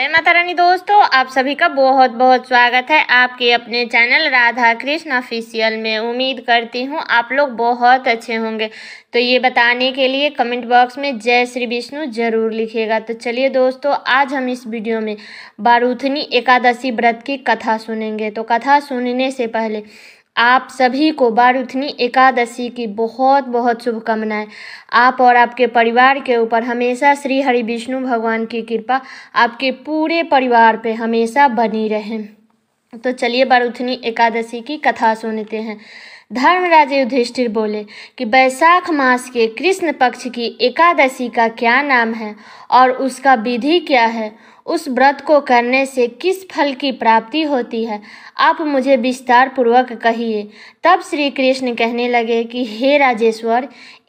जय माता रानी दोस्तों आप सभी का बहुत बहुत स्वागत है आपके अपने चैनल राधा कृष्ण ऑफिशियल में उम्मीद करती हूँ आप लोग बहुत अच्छे होंगे तो ये बताने के लिए कमेंट बॉक्स में जय श्री विष्णु जरूर लिखिएगा तो चलिए दोस्तों आज हम इस वीडियो में बारूथनी एकादशी व्रत की कथा सुनेंगे तो कथा सुनने से पहले आप सभी को बारूथनी एकादशी की बहुत बहुत शुभकामनाएं आप और आपके परिवार के ऊपर हमेशा श्री हरि विष्णु भगवान की कृपा आपके पूरे परिवार पे हमेशा बनी रहे तो चलिए बारूथनी एकादशी की कथा सुनते हैं धर्मराज युधिष्ठिर बोले कि बैसाख मास के कृष्ण पक्ष की एकादशी का क्या नाम है और उसका विधि क्या है उस व्रत को करने से किस फल की प्राप्ति होती है आप मुझे विस्तार पूर्वक कहिए तब श्री कृष्ण कहने लगे कि हे राजेश्वर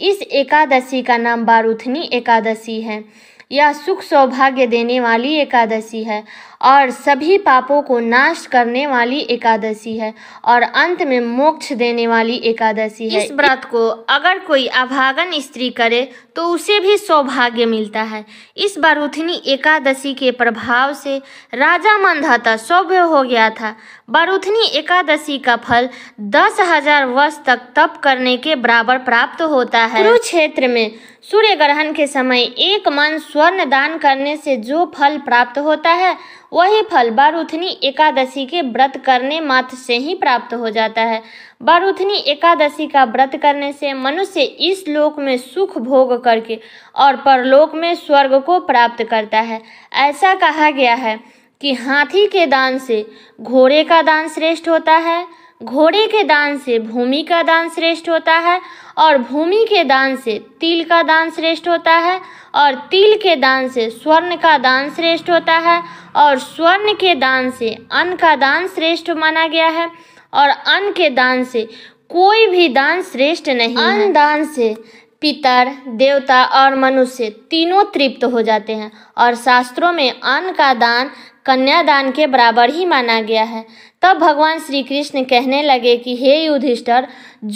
इस एकादशी का नाम बारूथनी एकादशी है यह सुख सौभाग्य देने वाली एकादशी है और सभी पापों को नाश करने वाली एकादशी है और अंत में मोक्ष देने वाली एकादशी है इस व्रत को अगर कोई अभागन स्त्री करे तो उसे भी सौभाग्य मिलता है इस बरुथनी एकादशी के प्रभाव से राजा मंधाता सौभ्य हो गया था बारूथनी एकादशी का फल दस हजार वर्ष तक तप करने के बराबर प्राप्त होता है क्षेत्र में सूर्य ग्रहण के समय एक मन स्वर्ण दान करने से जो फल प्राप्त होता है वही फल बारूथनी एकादशी के व्रत करने मात्र से ही प्राप्त हो जाता है बारूथनी एकादशी का व्रत करने से मनुष्य इस लोक में सुख भोग करके और परलोक में स्वर्ग को प्राप्त करता है ऐसा कहा गया है कि हाथी के दान से घोड़े का दान श्रेष्ठ होता है घोड़े के दान से भूमि का दान श्रेष्ठ होता है और भूमि के दान से तिल का दान श्रेष्ठ होता है और तिल के दान से स्वर्ण का दान श्रेष्ठ होता है और स्वर्ण के दान से अन्न का दान श्रेष्ठ माना गया है और अन्न के दान से कोई भी दान श्रेष्ठ नहीं अन्न दान से पितर देवता और मनुष्य तीनों तृप्त हो जाते हैं और शास्त्रों में अन्न का दान कन्यादान के बराबर ही माना गया है तब भगवान श्री कृष्ण कहने लगे कि हे युधिष्ठर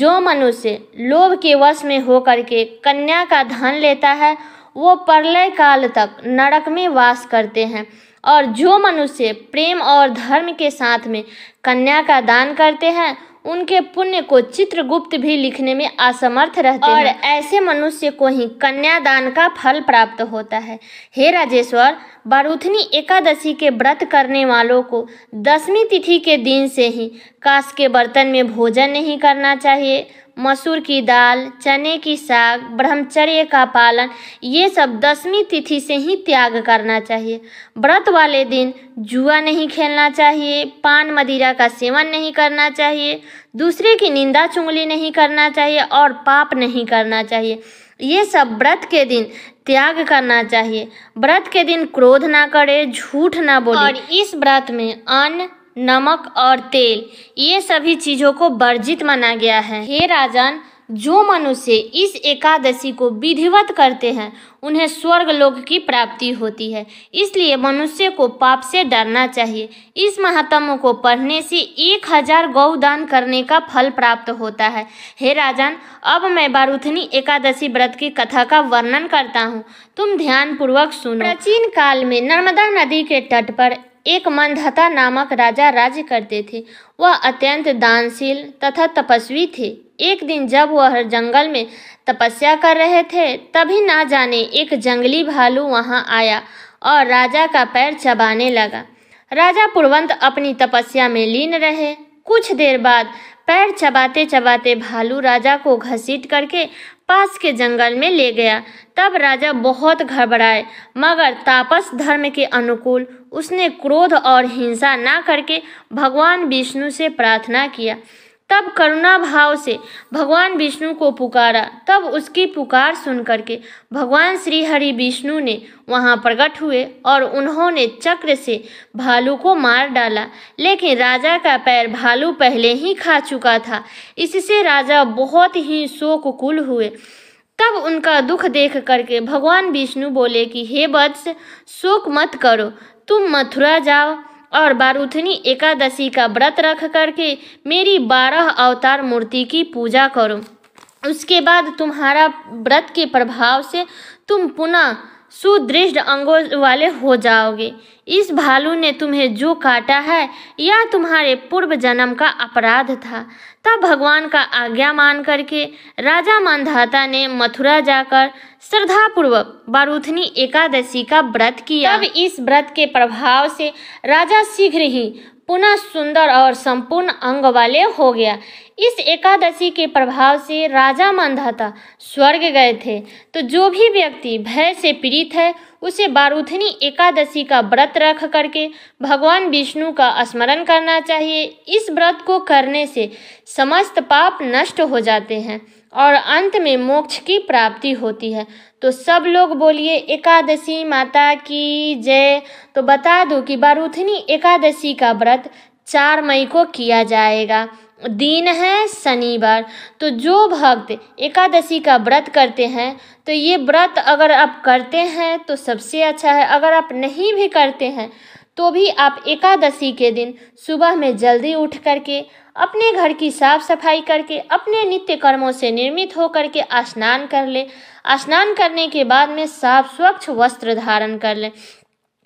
जो मनुष्य लोभ के वश में होकर के कन्या का धन लेता है वो प्रलय काल तक नरक में वास करते हैं और जो मनुष्य प्रेम और धर्म के साथ में कन्या का दान करते हैं उनके पुण्य को चित्रगुप्त भी लिखने में असमर्थ रहते और ऐसे मनुष्य को ही कन्यादान का फल प्राप्त होता है हे राजेश्वर बारूथनी एकादशी के व्रत करने वालों को दसवीं तिथि के दिन से ही कास के बर्तन में भोजन नहीं करना चाहिए मसूर की दाल चने की साग ब्रह्मचर्य का पालन ये सब दसवीं तिथि से ही त्याग करना चाहिए व्रत वाले दिन जुआ नहीं खेलना चाहिए पान मदिरा का सेवन नहीं करना चाहिए दूसरे की निंदा चुंगली नहीं करना चाहिए और पाप नहीं करना चाहिए ये सब व्रत के दिन त्याग करना चाहिए व्रत के दिन क्रोध ना करे झूठ ना बोले और इस व्रत में अन्न नमक और तेल ये सभी चीज़ों को वर्जित माना गया है हे राजन जो मनुष्य इस एकादशी को विधिवत करते हैं उन्हें स्वर्ग लोक की प्राप्ति होती है इसलिए मनुष्य को पाप से डरना चाहिए इस महात्म को पढ़ने से एक हजार गौदान करने का फल प्राप्त होता है हे राजन अब मैं बारूथनी एकादशी व्रत की कथा का वर्णन करता हूँ तुम ध्यानपूर्वक सुनो प्राचीन काल में नर्मदा नदी के तट पर एक मंधता नामक राजा राज्य करते थे वह अत्यंत दानशील तथा तपस्वी थे एक दिन जब वह जंगल में तपस्या कर रहे थे तभी ना जाने एक जंगली भालू वहां आया और राजा का पैर चबाने लगा राजा पुरवंत अपनी तपस्या में लीन रहे कुछ देर बाद पैर चबाते चबाते भालू राजा को घसीट करके पास के जंगल में ले गया तब राजा बहुत घबराए मगर तापस धर्म के अनुकूल उसने क्रोध और हिंसा ना करके भगवान विष्णु से प्रार्थना किया तब करुणा भाव से भगवान विष्णु को पुकारा तब उसकी पुकार सुन करके भगवान श्री हरि विष्णु ने वहाँ प्रकट हुए और उन्होंने चक्र से भालू को मार डाला लेकिन राजा का पैर भालू पहले ही खा चुका था इससे राजा बहुत ही शोककुल हुए तब उनका दुख देख करके भगवान विष्णु बोले कि हे वत्स शोक मत करो तुम मथुरा जाओ और बारूथनी एकादशी का व्रत रख करके मेरी बारह अवतार मूर्ति की पूजा करो उसके बाद तुम्हारा व्रत के प्रभाव से तुम पुनः सुदृढ़ अंगों वाले हो जाओगे इस भालू ने तुम्हें जो काटा है यह तुम्हारे पूर्व जन्म का अपराध था तब भगवान का आज्ञा मान करके राजा मंदाता ने मथुरा जाकर श्रद्धापूर्वक बारूथनी एकादशी का व्रत किया तब इस व्रत के प्रभाव से राजा शीघ्र ही पुनः सुंदर और संपूर्ण अंग वाले हो गया इस एकादशी के प्रभाव से राजा मंधाता स्वर्ग गए थे तो जो भी व्यक्ति भय से पीड़ित है उसे बारूथनी एकादशी का व्रत रख करके भगवान विष्णु का स्मरण करना चाहिए इस व्रत को करने से समस्त पाप नष्ट हो जाते हैं और अंत में मोक्ष की प्राप्ति होती है तो सब लोग बोलिए एकादशी माता की जय तो बता दूं कि बारूथनी एकादशी का व्रत चार मई को किया जाएगा दिन है शनिवार तो जो भक्त एकादशी का व्रत करते हैं तो ये व्रत अगर आप करते हैं तो सबसे अच्छा है अगर आप नहीं भी करते हैं तो भी आप एकादशी के दिन सुबह में जल्दी उठ करके अपने घर की साफ सफाई करके अपने नित्य कर्मों से निर्मित होकर के स्नान कर ले स्नान करने के बाद में साफ स्वच्छ वस्त्र धारण कर लें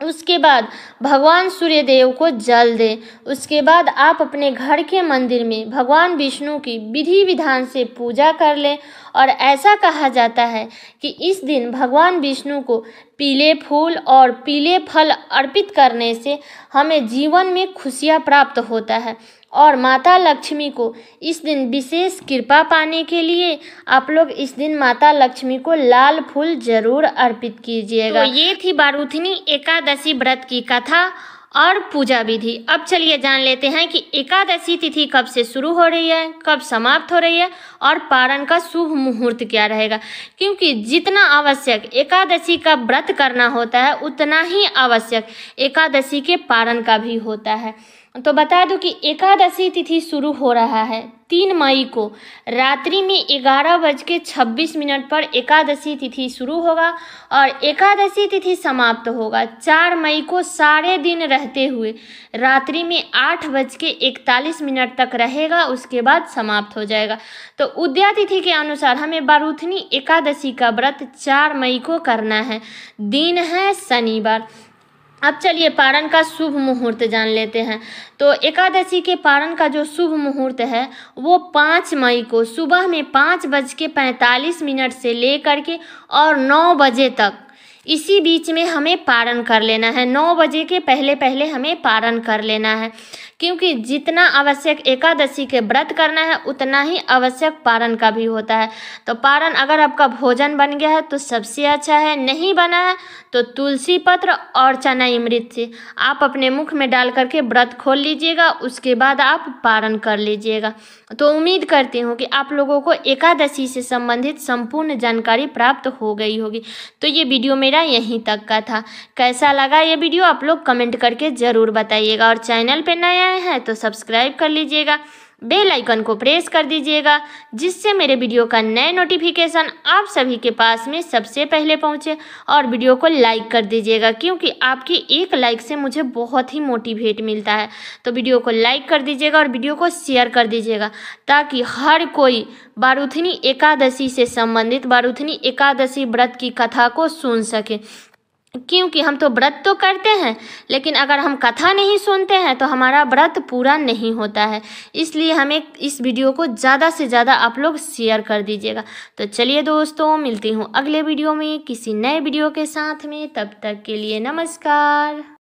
उसके बाद भगवान सूर्यदेव को जल दे उसके बाद आप अपने घर के मंदिर में भगवान विष्णु की विधि विधान से पूजा कर लें और ऐसा कहा जाता है कि इस दिन भगवान विष्णु को पीले फूल और पीले फल अर्पित करने से हमें जीवन में खुशियाँ प्राप्त होता है और माता लक्ष्मी को इस दिन विशेष कृपा पाने के लिए आप लोग इस दिन माता लक्ष्मी को लाल फूल जरूर अर्पित कीजिएगा तो ये थी बारूथनी एकादशी व्रत की कथा और पूजा विधि अब चलिए जान लेते हैं कि एकादशी तिथि कब से शुरू हो रही है कब समाप्त हो रही है और पारण का शुभ मुहूर्त क्या रहेगा क्योंकि जितना आवश्यक एकादशी का व्रत करना होता है उतना ही आवश्यक एकादशी के पारण का भी होता है तो बता दूं कि एकादशी तिथि शुरू हो रहा है तीन मई को रात्रि में ग्यारह बज के छब्बीस मिनट पर एकादशी तिथि शुरू होगा और एकादशी तिथि समाप्त होगा चार मई को सारे दिन रहते हुए रात्रि में आठ बज के इकतालीस मिनट तक रहेगा उसके बाद समाप्त हो जाएगा तो उद्या तिथि के अनुसार हमें बारूथनी एकादशी का व्रत चार मई को करना है दिन है शनिवार अब चलिए पारण का शुभ मुहूर्त जान लेते हैं तो एकादशी के पारण का जो शुभ मुहूर्त है वो पाँच मई को सुबह में पाँच बज के पैंतालीस मिनट से लेकर के और नौ बजे तक इसी बीच में हमें पारण कर लेना है नौ बजे के पहले पहले हमें पारण कर लेना है क्योंकि जितना आवश्यक एकादशी के व्रत करना है उतना ही आवश्यक पारण का भी होता है तो पारण अगर आपका भोजन बन गया है तो सबसे अच्छा है नहीं बना है तो तुलसी पत्र और चना इमृत से आप अपने मुख में डाल करके व्रत खोल लीजिएगा उसके बाद आप पारण कर लीजिएगा तो उम्मीद करती हूँ कि आप लोगों को एकादशी से संबंधित संपूर्ण जानकारी प्राप्त हो गई होगी तो ये वीडियो मेरा यहीं तक का था कैसा लगा ये वीडियो आप लोग कमेंट करके ज़रूर बताइएगा और चैनल पर नया आए हैं तो सब्सक्राइब कर लीजिएगा बेल आइकन को प्रेस कर दीजिएगा जिससे मेरे वीडियो का नए नोटिफिकेशन आप सभी के पास में सबसे पहले पहुंचे और वीडियो को लाइक कर दीजिएगा क्योंकि आपकी एक लाइक से मुझे बहुत ही मोटिवेट मिलता है तो वीडियो को लाइक कर दीजिएगा और वीडियो को शेयर कर दीजिएगा ताकि हर कोई बारूथनी एकादशी से संबंधित बारूथनी एकादशी व्रत की कथा को सुन सके क्योंकि हम तो व्रत तो करते हैं लेकिन अगर हम कथा नहीं सुनते हैं तो हमारा व्रत पूरा नहीं होता है इसलिए हमें इस वीडियो को ज़्यादा से ज़्यादा आप लोग शेयर कर दीजिएगा तो चलिए दोस्तों मिलती हूँ अगले वीडियो में किसी नए वीडियो के साथ में तब तक के लिए नमस्कार